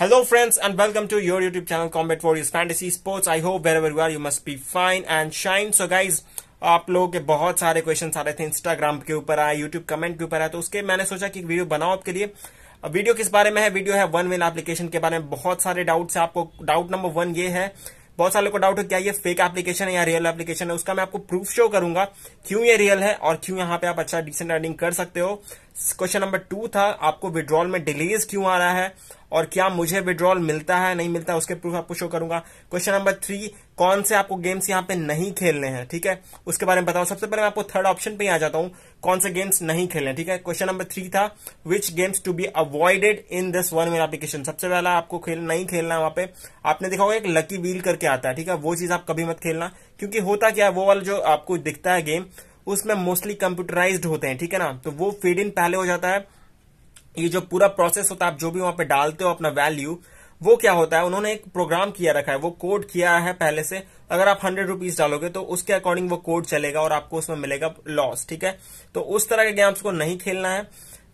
Hello friends and welcome to your YouTube channel Combat Warriors Fantasy Sports. I hope wherever you are you must be fine and shine. So guys आप लोगों के बहुत सारे question आ रहे थे Instagram के ऊपर आए यूट्यूब कमेंट के ऊपर आए तो उसके मैंने सोचा कि वीडियो बनाओ आपके लिए वीडियो किस बारे में है वीडियो है वन विन एप्लीकेशन के बारे में बहुत सारे डाउट्स है आपको डाउट नंबर वन ये है बहुत सारे को डाउट है क्या ये फेक एप्लीकेशन है या रियल एप्लीकेशन है उसका मैं आपको प्रूफ शो करूंगा क्यों ये रियल है और क्यों यहाँ पे आप अच्छा डिसेंट अर्निंग कर सकते हो क्वेश्चन नंबर टू था आपको विड्रॉल में डिलेज क्यों आ रहा है और क्या मुझे विड्रॉल मिलता है नहीं मिलता है उसके प्रूफ आपको शो करूंगा क्वेश्चन नंबर थ्री कौन से आपको गेम्स यहाँ पे नहीं खेलने हैं ठीक है उसके बारे में बताओ सबसे पहले मैं आपको थर्ड ऑप्शन पे आ जाता हूँ कौन से गेम्स नहीं खेलने ठीक है क्वेश्चन नंबर थ्री था which games to be avoided in this one main application सबसे पहला आपको खेल नहीं खेलना है वहां पे आपने देखा होगा एक लकी व्हील करके आता है ठीक है वो चीज आप कभी मत खेलना क्योंकि होता क्या है वो वाला जो आपको दिखता है गेम उसमें मोस्टली कंप्यूटराइज होते हैं ठीक है ना तो वो फीड इन पहले हो जाता है ये जो पूरा प्रोसेस होता है आप जो भी वहां पे डालते हो अपना वैल्यू वो क्या होता है उन्होंने एक प्रोग्राम किया रखा है वो कोड किया है पहले से अगर आप हंड्रेड रुपीज डालोगे तो उसके अकॉर्डिंग वो कोड चलेगा और आपको उसमें मिलेगा लॉस ठीक है तो उस तरह के गेम्स को नहीं खेलना है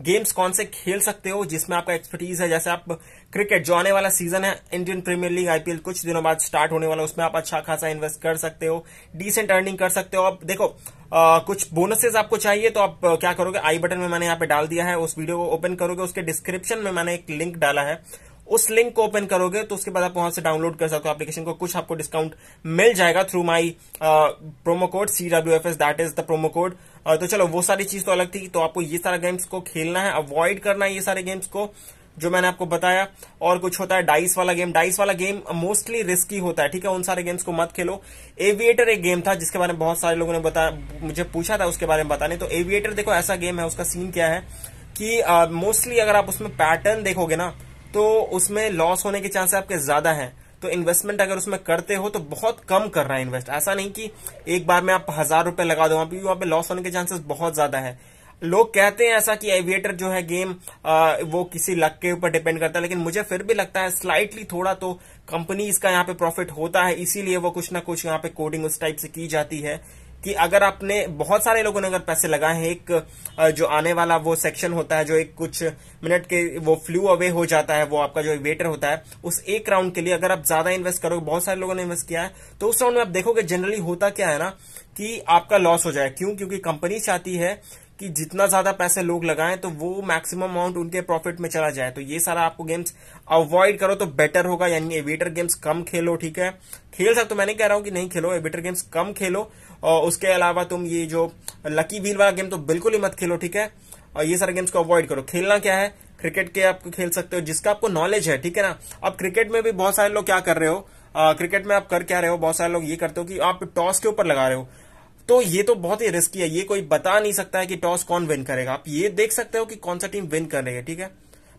गेम्स कौन से खेल सकते हो जिसमें आपका एक्सपर्टीज है जैसे आप क्रिकेट जो आने वाला सीजन है इंडियन प्रीमियर लीग आईपीएल कुछ दिनों बाद स्टार्ट होने वाला उसमें आप अच्छा खासा इन्वेस्ट कर सकते हो डिसेंट अर्निंग कर सकते हो आप देखो आ, कुछ बोनसेस आपको चाहिए तो आप क्या करोगे आई बटन में मैंने यहाँ पे डाल दिया है उस वीडियो को ओपन करोगे उसके डिस्क्रिप्शन में मैंने एक लिंक डाला है उस लिंक को ओपन करोगे तो उसके बाद आप वहां से डाउनलोड कर सकते हो एप्लीकेशन को कुछ आपको डिस्काउंट मिल जाएगा through my promo code C W F S that is the promo code तो चलो वो सारी चीज तो अलग थी तो आपको ये सारा गेम्स को खेलना है अवॉइड करना है ये सारे गेम्स को जो मैंने आपको बताया और कुछ होता है डाइस वाला गेम डाइस वाला गेम मोस्टली रिस्की होता है ठीक है उन सारे गेम्स को मत खेलो एविएटर एक गेम था जिसके बारे में बहुत सारे लोगों ने बताया मुझे पूछा था उसके बारे में बताने तो एविएटर देखो ऐसा गेम है उसका सीन क्या है कि मोस्टली uh, अगर आप उसमें पैटर्न देखोगे ना तो उसमें लॉस होने के चांसेस आपके ज्यादा हैं तो इन्वेस्टमेंट अगर उसमें करते हो तो बहुत कम कर रहा है इन्वेस्ट ऐसा नहीं कि एक बार में आप हजार रुपए लगा दो पर वहां पे लॉस होने के चांसेस बहुत ज्यादा है लोग कहते हैं ऐसा कि एविएटर जो है गेम आ, वो किसी लक के ऊपर डिपेंड करता है लेकिन मुझे फिर भी लगता है स्लाइटली थोड़ा तो कंपनीज का यहाँ पे प्रॉफिट होता है इसीलिए वो कुछ ना कुछ यहाँ पे कोडिंग उस टाइप से की जाती है कि अगर आपने बहुत सारे लोगों ने अगर पैसे लगाए हैं एक जो आने वाला वो सेक्शन होता है जो एक कुछ मिनट के वो फ्लू अवे हो जाता है वो आपका जो वेटर होता है उस एक राउंड के लिए अगर आप ज्यादा इन्वेस्ट करोगे बहुत सारे लोगों ने इन्वेस्ट किया है तो उस राउंड में आप देखोगे जनरली होता क्या है ना कि आपका लॉस हो जाए क्यों क्योंकि कंपनी चाहती है कि जितना ज्यादा पैसे लोग लगाएं तो वो मैक्सिमम अमाउंट उनके प्रॉफिट में चला जाए तो ये सारा आपको गेम्स अवॉइड करो तो बेटर होगा यानी एविटर गेम्स कम खेलो ठीक है खेल सकते तो मैं नहीं कह रहा हूं कि नहीं खेलो एविटर गेम्स कम खेलो और उसके अलावा तुम ये जो लकी व्हील वाला गेम तो बिल्कुल ही मत खेलो ठीक है और ये सारे गेम्स को अवॉइड करो खेलना क्या है क्रिकेट के आप खेल सकते हो जिसका आपको नॉलेज है ठीक है ना अब क्रिकेट में भी बहुत सारे लोग क्या कर रहे हो आ, क्रिकेट में आप कर क्या रहे हो बहुत सारे लोग ये करते हो कि आप टॉस के ऊपर लगा रहे हो तो ये तो बहुत ही रिस्की है ये कोई बता नहीं सकता है कि टॉस कौन विन करेगा आप ये देख सकते हो कि कौन सा टीम विन कर रही है ठीक है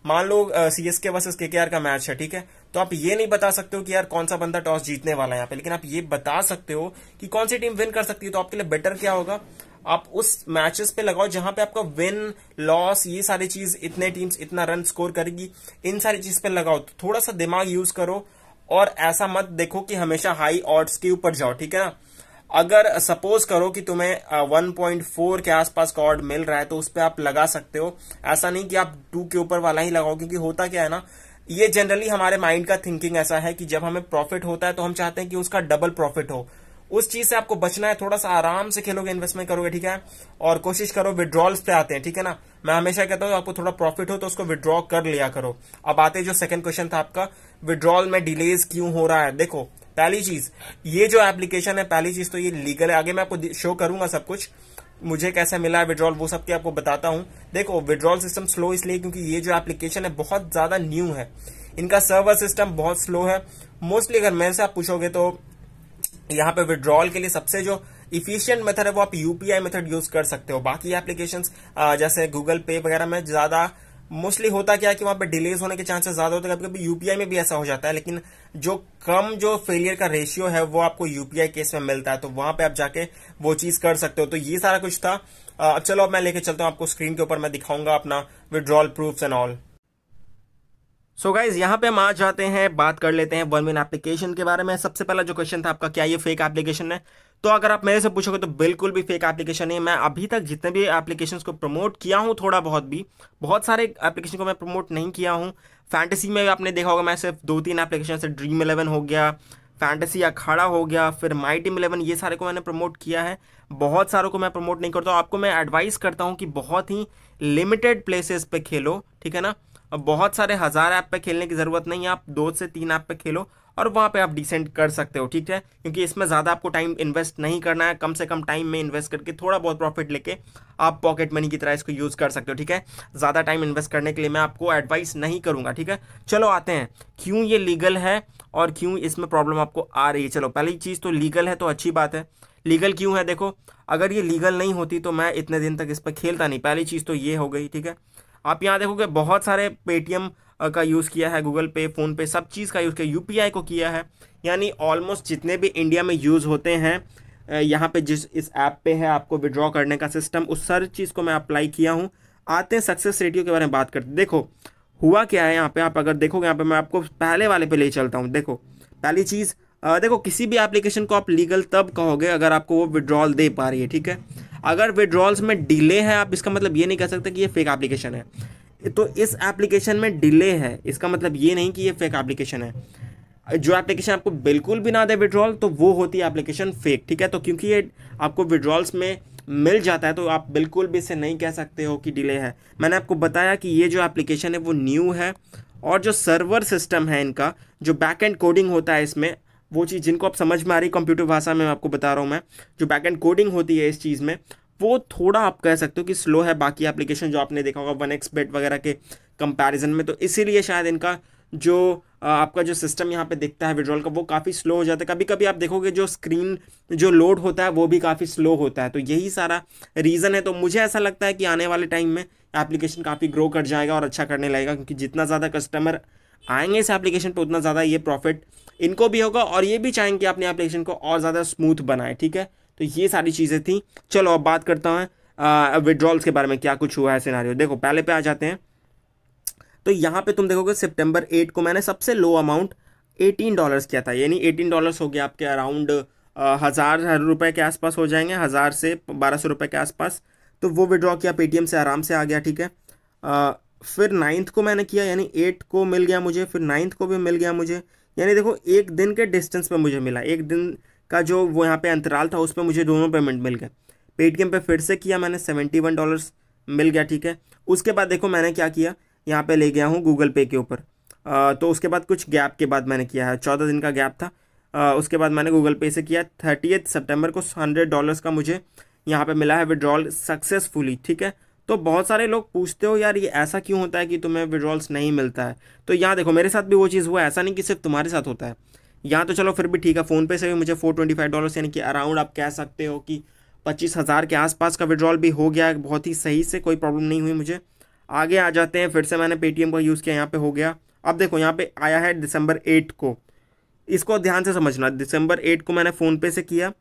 मान लो सीएसके वर्सेस केकेआर का मैच है ठीक है तो आप ये नहीं बता सकते हो कि यार कौन सा बंदा टॉस जीतने वाला है यहाँ पे लेकिन आप ये बता सकते हो कि कौन सी टीम विन कर सकती है तो आपके लिए बेटर क्या होगा आप उस मैचेस पे लगाओ जहां पे आपका विन लॉस ये सारी चीज इतने टीम्स इतना रन स्कोर करेगी इन सारी चीज पे लगाओ तो थोड़ा सा दिमाग यूज करो और ऐसा मत देखो कि हमेशा हाई ऑर्ड्स के ऊपर जाओ ठीक है ना अगर सपोज करो कि तुम्हें 1.4 के आसपास का ऑर्ड मिल रहा है तो उस पर आप लगा सकते हो ऐसा नहीं कि आप टू के ऊपर वाला ही लगाओ क्योंकि होता क्या है ना ये जनरली हमारे माइंड का थिंकिंग ऐसा है कि जब हमें प्रॉफिट होता है तो हम चाहते हैं कि उसका डबल प्रॉफिट हो उस चीज से आपको बचना है थोड़ा सा आराम से खेलोगे इन्वेस्टमेंट करोगे ठीक है और कोशिश करो विड्रॉल्स पे आते हैं ठीक है ना मैं हमेशा कहता हूँ आपको थोड़ा प्रॉफिट हो तो उसको विड्रॉ कर लिया करो अब आते जो सेकंड क्वेश्चन था आपका विड्रॉल में डिलेज क्यों हो रहा है देखो पहली चीज ये जो एप्लीकेशन है पहली चीज तो ये लीगल है आगे मैं आपको शो करूंगा सब कुछ मुझे कैसा मिला विड्रॉल वो सब की आपको बताता हूँ देखो विड्रॉल सिस्टम स्लो इसलिए क्योंकि ये जो एप्लीकेशन है बहुत ज्यादा न्यू है इनका सर्वर सिस्टम बहुत स्लो है मोस्टली अगर मेरे से आप पूछोगे तो यहाँ पे विड्रॉल के लिए सबसे जो इफिशियंट मेथड है वो आप यूपीआई मेथड यूज कर सकते हो बाकी एप्लीकेशन जैसे गूगल पे वगैरह में ज्यादा मोस्टली होता क्या है कि वहां पे डिलेज होने के चांसेस ज्यादा होते हैं कभी कभी यूपीआई में भी ऐसा हो जाता है लेकिन जो कम जो फेलियर का रेशियो है वो आपको यूपीआई केस में मिलता है तो वहां पे आप जाके वो चीज कर सकते हो तो ये सारा कुछ था अब चलो अब मैं लेके चलता हूं आपको स्क्रीन के ऊपर मैं दिखाऊंगा अपना withdrawal proof and all so guys यहाँ पे हम आ जाते हैं बात कर लेते हैं वन मिन एप्लीकेशन के बारे में सबसे पहला जो क्वेश्चन था आपका क्या ये फेक एप्लीकेशन है तो अगर आप मेरे से पूछोगे तो बिल्कुल भी फेक एप्लीकेशन है मैं अभी तक जितने भी एप्लीकेशन को प्रमोट किया हूँ थोड़ा बहुत भी बहुत सारे एप्लीकेशन को मैं प्रमोट नहीं किया हूँ फैंटेसी में आपने देखा होगा मैं सिर्फ दो तीन एप्लीकेशन से ड्रीम इलेवन हो गया फैंटेसी अखाड़ा हो गया फिर माई टीम इलेवन ये सारे को मैंने प्रमोट किया है बहुत सारों को मैं प्रमोट नहीं करता हूँ आपको मैं एडवाइस करता हूँ कि बहुत ही लिमिटेड प्लेसेस पे खेलो ठीक है ना अब बहुत सारे हज़ार ऐप पे खेलने की ज़रूरत नहीं है आप दो से तीन ऐप पे खेलो और वहाँ पे आप डिसेंट कर सकते हो ठीक है क्योंकि इसमें ज़्यादा आपको टाइम इन्वेस्ट नहीं करना है कम से कम टाइम में इन्वेस्ट करके थोड़ा बहुत प्रॉफिट लेके आप पॉकेट मनी की तरह इसको यूज़ कर सकते हो ठीक है ज़्यादा टाइम इन्वेस्ट करने के लिए मैं आपको एडवाइस नहीं करूँगा ठीक है चलो आते हैं क्यों ये लीगल है और क्यों इसमें प्रॉब्लम आपको आ रही है चलो पहली चीज़ तो लीगल है तो अच्छी बात है लीगल क्यों है देखो अगर ये लीगल नहीं होती तो मैं इतने दिन तक इस पर खेलता नहीं पहली चीज़ तो ये हो गई ठीक है आप यहाँ देखोगे बहुत सारे पेटीएम का यूज़ किया है गूगल पे फ़ोन पे सब चीज़ का यूज़ किया यू पी को किया है यानी ऑलमोस्ट जितने भी इंडिया में यूज़ होते हैं यहाँ पे जिस इस ऐप पे है आपको विड्रॉ करने का सिस्टम उस सर चीज़ को मैं अप्लाई किया हूँ आते हैं सक्सेस रेटियो के बारे में बात करते देखो हुआ क्या है यहाँ पे आप अगर देखोगे यहाँ पे मैं आपको पहले वाले पे ले चलता हूँ देखो पहली चीज़ देखो किसी भी एप्लीकेशन को आप लीगल तब कहोगे अगर आपको वो विड्रॉल दे पा रही है ठीक है अगर विड्रॉल्स में डिले है आप इसका मतलब ये नहीं कह सकते कि ये फेक एप्लीकेशन है तो इस एप्लीकेशन में डिले है इसका मतलब ये नहीं कि ये फेक एप्लीकेशन है जो एप्लीकेशन आपको बिल्कुल भी ना दे विड्रॉल तो वो होती है एप्लीकेशन फेक ठीक है तो क्योंकि ये आपको विड्रॉल्स में मिल जाता है तो आप बिल्कुल भी इसे नहीं कह सकते हो कि डिले है मैंने आपको बताया कि ये जो एप्लीकेशन है वो न्यू है और जो सर्वर सिस्टम है इनका जो बैक एंड कोडिंग होता है इसमें वो चीज़ जिनको आप समझ में आ रही कंप्यूटर भाषा में आपको बता रहा हूँ मैं जो बैक एंड कोडिंग होती है इस चीज़ में वो थोड़ा आप कह सकते हो कि स्लो है बाकी एप्लीकेशन जो आपने देखा होगा वन एक्स बेट वगैरह के कंपैरिजन में तो इसीलिए शायद इनका जो आपका जो सिस्टम यहाँ पे दिखता है विड्रॉल का वो काफ़ी स्लो हो जाता है कभी कभी आप देखोगे जो स्क्रीन जो लोड होता है वो भी काफ़ी स्लो होता है तो यही सारा रीज़न है तो मुझे ऐसा लगता है कि आने वाले टाइम में एप्लीकेशन काफ़ी ग्रो कर जाएगा और अच्छा करने लगेगा क्योंकि जितना ज़्यादा कस्टमर आएंगे इस एप्लीकेशन पर उतना ज़्यादा ये प्रॉफिट इनको भी होगा और ये भी चाहेंगे कि अपने एप्लीकेशन को और ज़्यादा स्मूथ बनाए ठीक है तो ये सारी चीज़ें थी चलो अब बात करता हूँ विड्रॉल्स के बारे में क्या कुछ हुआ है सिनारियो देखो पहले पे आ जाते हैं तो यहाँ पे तुम देखोगे सितंबर एट को मैंने सबसे लो अमाउंट एटीन डॉलर्स किया था यानी एटीन डॉलर्स हो गया आपके अराउंड हज़ार रुपये के आसपास हो जाएंगे हज़ार से बारह सौ रुपये के आसपास तो वो विड्रॉ किया पेटीएम से आराम से आ गया ठीक है आ, फिर नाइन्थ को मैंने किया यानी एट को मिल गया मुझे फिर नाइन्थ को भी मिल गया मुझे यानी देखो एक दिन के डिस्टेंस पर मुझे मिला एक दिन का जो वो यहाँ पे अंतराल था उस पर मुझे दोनों पेमेंट मिल गए पेटीएम पे फिर से किया मैंने सेवेंटी वन डॉलर्स मिल गया ठीक है उसके बाद देखो मैंने क्या किया यहाँ पे ले गया हूँ गूगल पे के ऊपर तो उसके बाद कुछ गैप के बाद मैंने किया है चौदह दिन का गैप था आ, उसके बाद मैंने गूगल पे से किया थर्टी सितंबर को हंड्रेड डॉलर्स का मुझे यहाँ पर मिला है विड्रॉल सक्सेसफुली ठीक है तो बहुत सारे लोग पूछते हो यार ये ऐसा क्यों होता है कि तुम्हें विड्रॉल्स नहीं मिलता है तो यहाँ देखो मेरे साथ भी वो चीज़ हुआ ऐसा नहीं कि सिर्फ तुम्हारे साथ होता है यहाँ तो चलो फिर भी ठीक है फ़ोनपे से भी मुझे फोर ट्वेंटी फाइव डॉलर्स यानी कि अराउंड आप कह सकते हो कि पच्चीस हज़ार के आसपास का विड्रॉल भी हो गया बहुत ही सही से कोई प्रॉब्लम नहीं हुई मुझे आगे आ जाते हैं फिर से मैंने पेटीएम का यूज़ किया यहाँ पे हो गया अब देखो यहाँ पे आया है दिसंबर एट को इसको ध्यान से समझना दिसंबर एट को मैंने फ़ोनपे से किया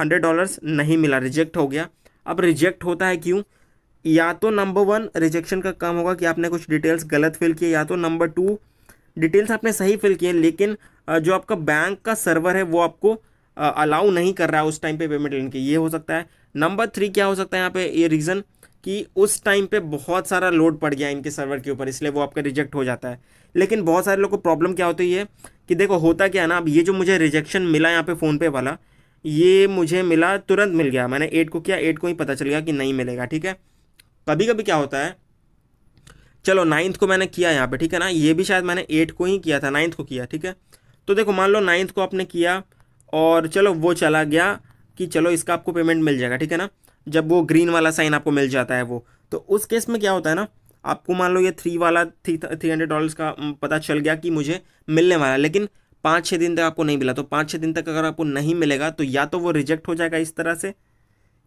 हंड्रेड डॉलर्स नहीं मिला रिजेक्ट हो गया अब रिजेक्ट होता है क्यों या तो नंबर वन रिजेक्शन का काम होगा कि आपने कुछ डिटेल्स गलत फिल किए या तो नंबर टू डिटेल्स आपने सही फिल किए लेकिन जो आपका बैंक का सर्वर है वो आपको अलाउ नहीं कर रहा है उस टाइम पे पेमेंट लेने के ये हो सकता है नंबर थ्री क्या हो सकता है यहाँ पे ये रीज़न कि उस टाइम पे बहुत सारा लोड पड़ गया इनके सर्वर के ऊपर इसलिए वो आपका रिजेक्ट हो जाता है लेकिन बहुत सारे लोग को प्रॉब्लम क्या होती है कि देखो होता क्या है ना अब ये जो मुझे रिजेक्शन मिला यहाँ पे फ़ोनपे वाला ये मुझे मिला तुरंत मिल गया मैंने एट को किया एट को ही पता चल गया कि नहीं मिलेगा ठीक है कभी कभी क्या होता है चलो नाइन्थ को मैंने किया यहाँ पे ठीक है ना ये भी शायद मैंने एट को ही किया था नाइन्थ को किया ठीक है तो देखो मान लो नाइन्थ को आपने किया और चलो वो चला गया कि चलो इसका आपको पेमेंट मिल जाएगा ठीक है ना जब वो ग्रीन वाला साइन आपको मिल जाता है वो तो उस केस में क्या होता है ना आपको मान लो ये थ्री वाला थ्री थ्री हंड्रेड डॉलर्स का पता चल गया कि मुझे मिलने वाला है लेकिन पाँच छः दिन तक आपको नहीं मिला तो पाँच छः दिन तक अगर आपको नहीं मिलेगा तो या तो वो रिजेक्ट हो जाएगा इस तरह से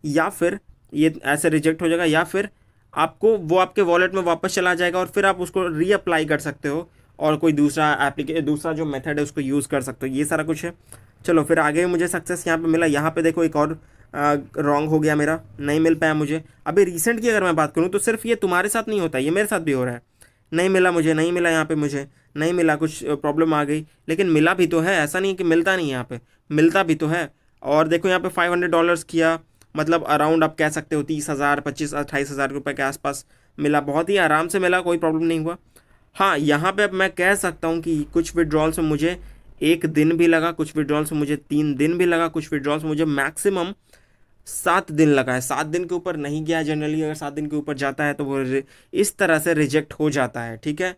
या फिर ये ऐसे रिजेक्ट हो जाएगा या फिर आपको वो आपके वॉलेट में वापस चला जाएगा और फिर आप उसको रीअप्लाई कर सकते हो और कोई दूसरा एप्लीके दूसरा जो मेथड है उसको यूज़ कर सकते हो ये सारा कुछ है चलो फिर आगे मुझे सक्सेस यहाँ पे मिला यहाँ पे देखो एक और रॉन्ग हो गया मेरा नहीं मिल पाया मुझे अभी रिसेंट की अगर मैं बात करूँ तो सिर्फ ये तुम्हारे साथ नहीं होता ये मेरे साथ भी हो रहा है नहीं मिला मुझे नहीं मिला यहाँ पे मुझे नहीं मिला कुछ प्रॉब्लम आ गई लेकिन मिला भी तो है ऐसा नहीं है कि मिलता नहीं यहाँ पे मिलता भी तो है और देखो यहाँ पे फाइव हंड्रेड डॉलर्स किया मतलब अराउंड आप कह सकते हो तीस हज़ार पच्चीस अट्ठाईस हज़ार रुपये के आसपास मिला बहुत ही आराम से मिला कोई प्रॉब्लम नहीं हुआ हाँ यहाँ पे अब मैं कह सकता हूँ कि कुछ विड्रॉल्स में मुझे एक दिन भी लगा कुछ विड्रॉल्स में मुझे तीन दिन भी लगा कुछ विड्रॉल्स मुझे मैक्सिमम सात दिन लगा है सात दिन के ऊपर नहीं गया जनरली अगर सात दिन के ऊपर जाता है तो वो इस तरह से रिजेक्ट हो जाता है ठीक है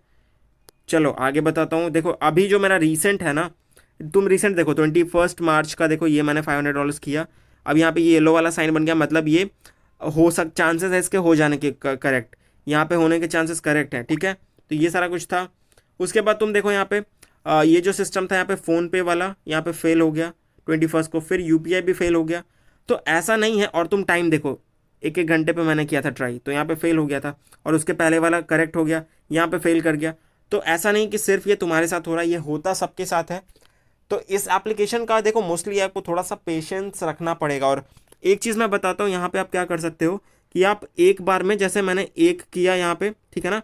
चलो आगे बताता हूँ देखो अभी जो मेरा रिसेंट है ना तुम रिसेंट देखो ट्वेंटी फर्स्ट मार्च का देखो ये मैंने फाइव हंड्रेड डॉलर्स किया अब यहाँ पे ये येलो वाला साइन बन गया मतलब ये हो सक चांसेस है इसके हो जाने के करेक्ट यहाँ पे होने के चांसेस करेक्ट हैं ठीक है तो ये सारा कुछ था उसके बाद तुम देखो यहाँ पे आ, ये जो सिस्टम था यहाँ पे फ़ोन पे वाला यहाँ पे फेल हो गया ट्वेंटी फर्स्ट को फिर यू भी फेल हो गया तो ऐसा नहीं है और तुम टाइम देखो एक एक घंटे पे मैंने किया था ट्राई तो यहाँ पे फेल हो गया था और उसके पहले वाला करेक्ट हो गया यहाँ पे फेल कर गया तो ऐसा नहीं कि सिर्फ ये तुम्हारे साथ हो रहा है ये होता सबके साथ है तो इस एप्लीकेशन का देखो मोस्टली आपको थोड़ा सा पेशेंस रखना पड़ेगा और एक चीज़ मैं बताता हूँ यहाँ पे आप क्या कर सकते हो कि आप एक बार में जैसे मैंने एक किया यहाँ पे ठीक है ना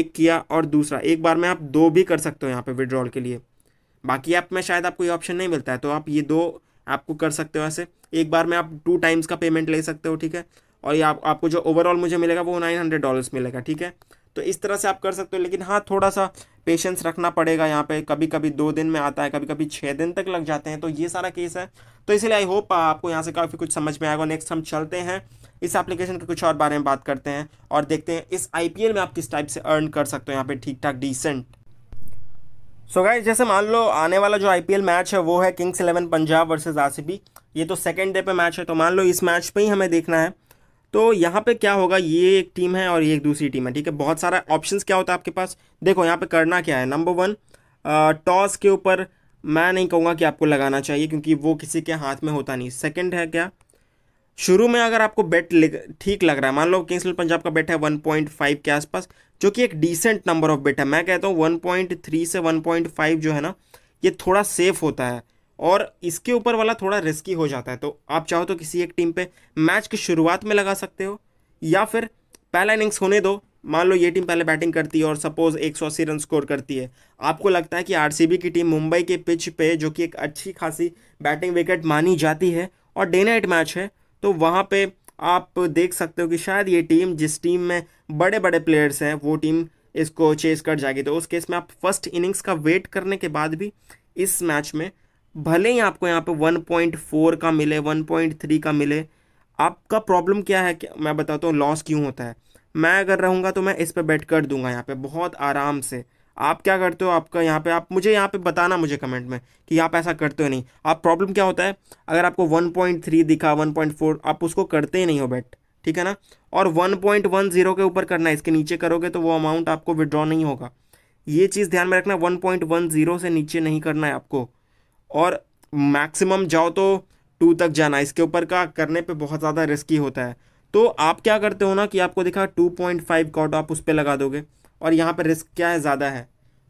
एक किया और दूसरा एक बार में आप दो भी कर सकते हो यहाँ पे विड्रॉल के लिए बाकी ऐप में शायद आपको ये ऑप्शन नहीं मिलता है तो आप ये दो आपको कर सकते हो ऐसे एक बार में आप टू टाइम्स का पेमेंट ले सकते हो ठीक है और ये आप आपको जो ओवरऑल मुझे मिलेगा वो नाइन हंड्रेड डॉलर्स मिलेगा ठीक है तो इस तरह से आप कर सकते हो लेकिन हाँ थोड़ा सा पेशेंस रखना पड़ेगा यहाँ पे कभी कभी दो दिन में आता है कभी कभी छः दिन तक लग जाते हैं तो ये सारा केस है तो इसलिए आई होप आपको यहाँ से काफ़ी कुछ समझ में आएगा नेक्स्ट हम चलते हैं इस एप्लीकेशन के कुछ और बारे में बात करते हैं और देखते हैं इस आई में आप किस टाइप से अर्न कर सकते हो यहाँ पर ठीक ठाक डिसेंट सो so जैसे मान लो आने वाला जो आईपीएल मैच है वो है Kings Eleven Punjab versus RCB ये तो सेकेंड डे पे मैच है तो मान लो इस मैच पे ही हमें देखना है तो यहाँ पे क्या होगा ये एक टीम है और ये एक दूसरी टीम है ठीक है बहुत सारा ऑप्शंस क्या होता है आपके पास देखो यहाँ पे करना क्या है नंबर वन टॉस के ऊपर मैं नहीं कहूँगा कि आपको लगाना चाहिए क्योंकि वो किसी के हाथ में होता नहीं सेकंड है क्या शुरू में अगर आपको बेट ठीक लग रहा है मान लो किंग्स पंजाब का बेट है फाइव के आसपास जो कि एक डिसेंट नंबर ऑफ बेट है मैं कहता हूँ थ्री से फाइव जो है ना ये थोड़ा सेफ होता है और इसके ऊपर वाला थोड़ा रिस्की हो जाता है तो आप चाहो तो किसी एक टीम पे मैच की शुरुआत में लगा सकते हो या फिर पहला इनिंग्स होने दो मान लो ये टीम पहले बैटिंग करती है और सपोज एक सौ अस्सी रन स्कोर करती है आपको लगता है कि बी की टीम मुंबई के पिच पे जो कि एक अच्छी खासी बैटिंग विकेट मानी जाती है और डे नाइट मैच है तो वहाँ पर आप देख सकते हो कि शायद ये टीम जिस टीम में बड़े बड़े प्लेयर्स हैं वो टीम इसको चेस कर जाएगी तो उस केस में आप फर्स्ट इनिंग्स का वेट करने के बाद भी इस मैच में भले ही आपको यहाँ पे 1.4 का मिले 1.3 का मिले आपका प्रॉब्लम क्या है कि मैं बताता हूँ लॉस क्यों होता है मैं अगर रहूँगा तो मैं इस पर बैठ कर दूंगा यहाँ पे बहुत आराम से आप क्या करते हो आपका यहाँ पे आप मुझे यहाँ पे बताना मुझे कमेंट में कि आप ऐसा करते हो नहीं आप प्रॉब्लम क्या होता है अगर आपको 1.3 दिखा 1.4 आप उसको करते ही नहीं हो बैट ठीक है ना और 1.10 के ऊपर करना है इसके नीचे करोगे तो वो अमाउंट आपको विड्रॉ नहीं होगा ये चीज़ ध्यान में रखना 1.10 से नीचे नहीं करना है आपको और मैक्सिमम जाओ तो टू तक जाना इसके ऊपर का करने पे बहुत ज़्यादा रिस्की होता है तो आप क्या करते हो ना कि आपको देखा टू पॉइंट फाइव कॉट आप उस पर लगा दोगे और यहाँ पर रिस्क क्या है ज़्यादा है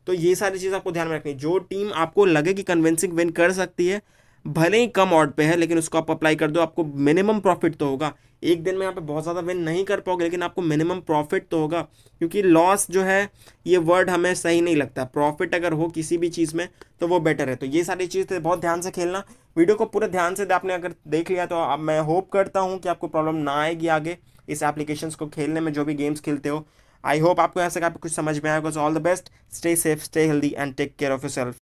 तो ये सारी चीज़ आपको ध्यान में रखनी जो टीम आपको लगे कि कन्विंसिंग विन कर सकती है भले ही कम ऑर्ड पे है लेकिन उसको आप अप्लाई कर दो आपको मिनिमम प्रॉफिट तो होगा एक दिन में यहाँ पे बहुत ज़्यादा विन नहीं कर पाओगे लेकिन आपको मिनिमम प्रॉफिट तो होगा क्योंकि लॉस जो है ये वर्ड हमें सही नहीं लगता प्रॉफिट अगर हो किसी भी चीज़ में तो वो बेटर है तो ये सारी चीज़ बहुत ध्यान से खेलना वीडियो को पूरा ध्यान से आपने अगर देख लिया तो अब मैं होप करता हूँ कि आपको प्रॉब्लम ना आएगी आगे इस एप्लीकेशन को खेलने में जो भी गेम्स खेलते हो आई होप आपको यहाँ से आपको कुछ समझ में आएगा all the best stay safe stay healthy and take care of your self